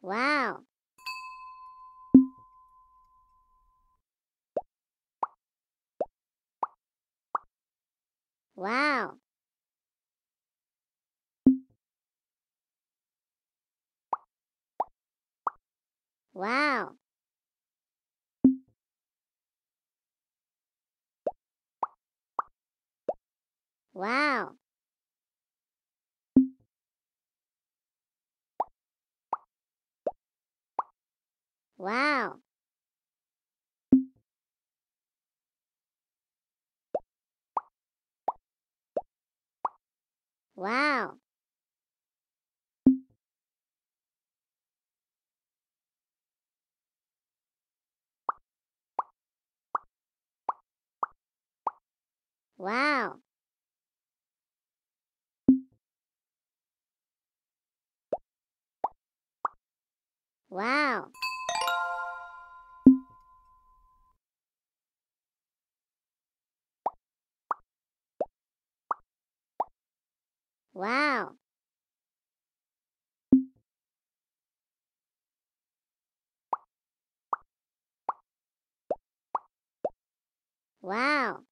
Wow. Wow. Wow. Wow. Wow. Wow. Wow. Wow. Wow. Wow.